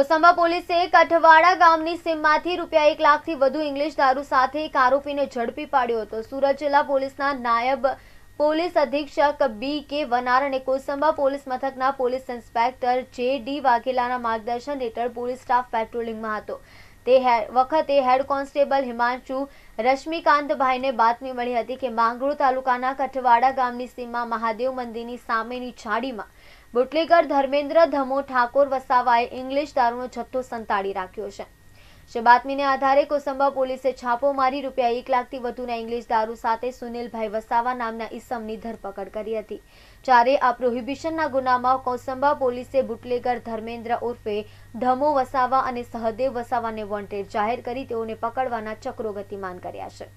કોસંબા પોલીસે કઠવાડા ગામની સીમમાંથી રૂપિયા એક લાખથી વધુ ઇંગ્લિશ દારૂ સાથે એક આરોપીને ઝડપી પાડ્યો હતો સુરત જિલ્લા પોલીસના નાયબ પોલીસ અધિક્ષક બી કે વનાર અને કોસંબા પોલીસ મથકના પોલીસ ઇન્સ્પેક્ટર જે ડી વાઘેલાના માર્ગદર્શન હેઠળ પોલીસ સ્ટાફ પેટ્રોલિંગમાં હતો તે વખતે હેડ કોન્સ્ટેબલ હિમાંશુ રશ્મિકાંતભાઈને બાતમી મળી હતી કે માંગરોળ તાલુકાના કઠવાડા ગામની સીમમાં મહાદેવ મંદિરની સામેની છાડીમાં બુટલેગર ધર્મેન્દ્ર ધમો ઠાકોર વસાવાએ ઇંગ્લિશ દારૂનો જથ્થો સંતાડી રાખ્યો છે જે બાતમીને આધારે કોસંબા પોલીસે છાપો મારી રૂપિયા એક લાખથી વધુના ઇંગ્લિશ દારૂ સાથે સુનિલભાઈ વસાવા નામના ઈસમની ધરપકડ કરી હતી જ્યારે આ પ્રોહિબિશનના ગુનામાં કોસંબા પોલીસે બુટલેગર ધર્મેન્દ્ર ઉર્ફે ધમો વસાવા અને સહદેવ વસાવાને વોન્ટેડ જાહેર કરી તેઓને પકડવાના ચક્રો ગતિમાન કર્યા છે